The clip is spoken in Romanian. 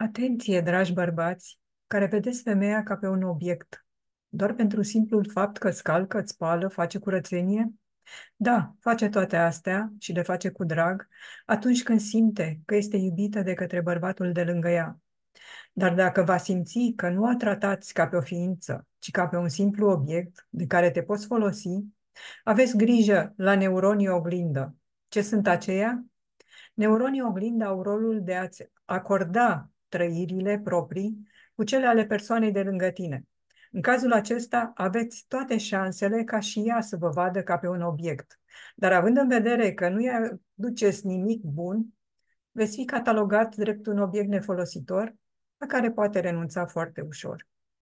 Atenție, dragi bărbați, care vedeți femeia ca pe un obiect, doar pentru simplul fapt că scalcă, îți spală, face curățenie? Da, face toate astea și le face cu drag atunci când simte că este iubită de către bărbatul de lângă ea. Dar dacă va simți că nu a tratați ca pe o ființă, ci ca pe un simplu obiect de care te poți folosi, aveți grijă la neuronii oglindă. Ce sunt aceia? Neuronii oglindă au rolul de a-ți acorda trăirile proprii cu cele ale persoanei de lângă tine. În cazul acesta, aveți toate șansele ca și ea să vă vadă ca pe un obiect. Dar având în vedere că nu i duceți nimic bun, veți fi catalogat drept un obiect nefolositor la care poate renunța foarte ușor.